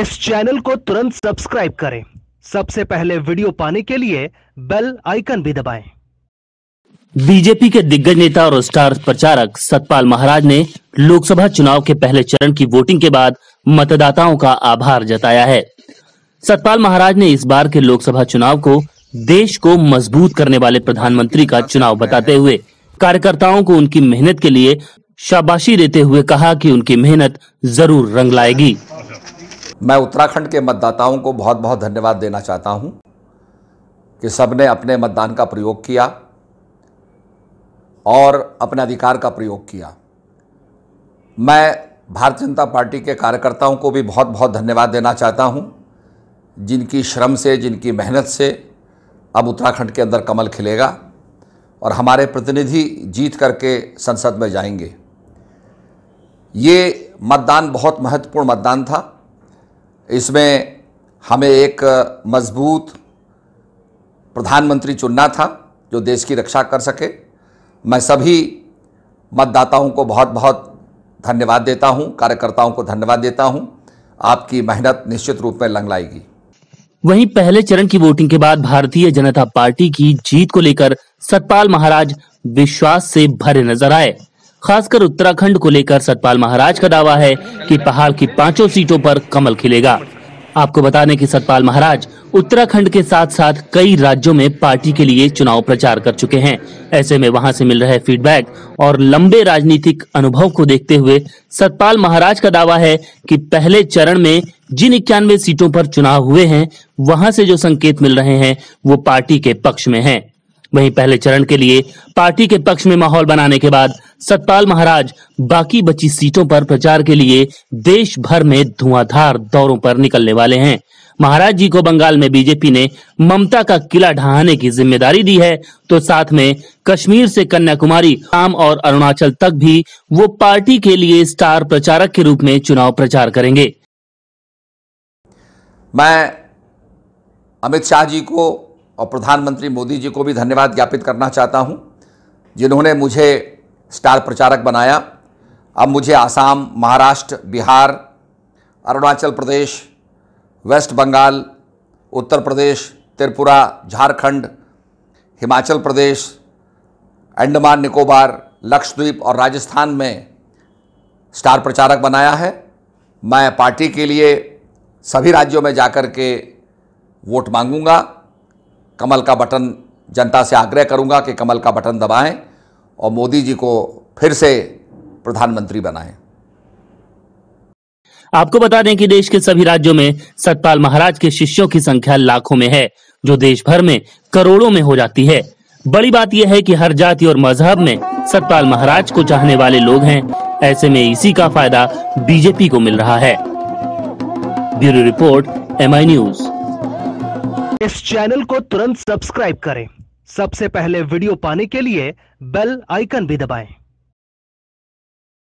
इस चैनल को तुरंत सब्सक्राइब करें सबसे पहले वीडियो पाने के लिए बेल आइकन भी दबाएं। बीजेपी के दिग्गज नेता और स्टार प्रचारक सतपाल महाराज ने लोकसभा चुनाव के पहले चरण की वोटिंग के बाद मतदाताओं का आभार जताया है सतपाल महाराज ने इस बार के लोकसभा चुनाव को देश को मजबूत करने वाले प्रधानमंत्री का चुनाव बताते हुए कार्यकर्ताओं को उनकी मेहनत के लिए शाबाशी देते हुए कहा कि उनकी मेहनत जरूर रंग लाएगी मैं उत्तराखंड के मतदाताओं को बहुत बहुत धन्यवाद देना चाहता हूं कि सबने अपने मतदान का प्रयोग किया और अपने अधिकार का प्रयोग किया मैं भारतीय जनता पार्टी के कार्यकर्ताओं को भी बहुत बहुत धन्यवाद देना चाहता हूँ जिनकी श्रम से जिनकी मेहनत से अब उत्तराखंड के अंदर कमल खिलेगा और हमारे प्रतिनिधि जीत करके संसद में जाएंगे ये मतदान बहुत महत्वपूर्ण मतदान था इसमें हमें एक मजबूत प्रधानमंत्री चुनना था जो देश की रक्षा कर सके मैं सभी मतदाताओं को बहुत बहुत धन्यवाद देता हूं कार्यकर्ताओं को धन्यवाद देता हूं आपकी मेहनत निश्चित रूप में लंग लाएगी वहीं पहले चरण की वोटिंग के बाद भारतीय जनता पार्टी की जीत को लेकर सतपाल महाराज विश्वास से भरे नजर आए खासकर उत्तराखंड को लेकर सतपाल महाराज का दावा है कि पहाड़ की पांचों सीटों पर कमल खिलेगा आपको बता दें कि सतपाल महाराज उत्तराखंड के साथ साथ कई राज्यों में पार्टी के लिए चुनाव प्रचार कर चुके हैं ऐसे में वहां से मिल रहे फीडबैक और लंबे राजनीतिक अनुभव को देखते हुए सतपाल महाराज का दावा है कि पहले चरण में जिन इक्यानवे सीटों पर चुनाव हुए हैं वहां से जो संकेत मिल रहे हैं वो पार्टी के पक्ष में हैं। वहीं पहले चरण के लिए पार्टी के पक्ष में माहौल बनाने के बाद सतपाल महाराज बाकी बची सीटों पर प्रचार के लिए देश भर में धुआंधार दौरों पर निकलने वाले हैं महाराज जी को बंगाल में बीजेपी ने ममता का किला ढहाने की जिम्मेदारी दी है तो साथ में कश्मीर से कन्याकुमारी आम और अरुणाचल तक भी वो पार्टी के लिए स्टार प्रचारक के रूप में चुनाव प्रचार करेंगे मैं अमित शाह जी को और प्रधानमंत्री मोदी जी को भी धन्यवाद ज्ञापित करना चाहता हूँ जिन्होंने मुझे स्टार प्रचारक बनाया अब मुझे आसाम महाराष्ट्र बिहार अरुणाचल प्रदेश वेस्ट बंगाल उत्तर प्रदेश त्रिपुरा झारखंड हिमाचल प्रदेश अंडमान निकोबार लक्षद्वीप और राजस्थान में स्टार प्रचारक बनाया है मैं पार्टी के लिए सभी राज्यों में जाकर के वोट मांगूंगा कमल का बटन जनता से आग्रह करूंगा कि कमल का बटन दबाएं और मोदी जी को फिर से प्रधानमंत्री बनाएं आपको बता दें कि देश के सभी राज्यों में सतपाल महाराज के शिष्यों की संख्या लाखों में है जो देश भर में करोड़ों में हो जाती है बड़ी बात यह है कि हर जाति और मजहब में सतपाल महाराज को चाहने वाले लोग हैं ऐसे में इसी का फायदा बीजेपी को मिल रहा है ब्यूरो रिपोर्ट एम न्यूज़ इस चैनल को तुरंत सब्सक्राइब करें सबसे पहले वीडियो पाने के लिए बेल आइकन भी दबाएं